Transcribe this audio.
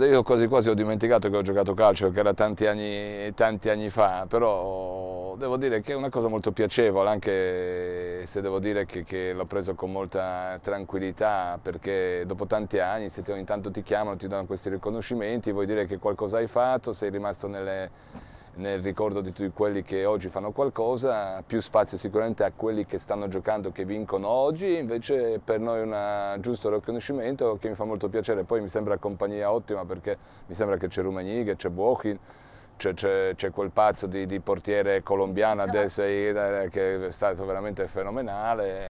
Io quasi quasi ho dimenticato che ho giocato calcio, che era tanti anni, tanti anni, fa, però devo dire che è una cosa molto piacevole, anche se devo dire che, che l'ho preso con molta tranquillità, perché dopo tanti anni, se ogni tanto ti chiamano, ti danno questi riconoscimenti, vuol dire che qualcosa hai fatto, sei rimasto nelle, nel ricordo di tutti quelli che oggi fanno qualcosa, più spazio sicuramente a quelli che stanno giocando, che vincono oggi, invece per noi è un giusto riconoscimento che mi fa molto piacere, poi mi sembra compagnia ottima perché mi sembra che c'è Rummenigge, c'è Buochin, c'è, quel pazzo di, di portiere colombiano adesso che è stato veramente fenomenale.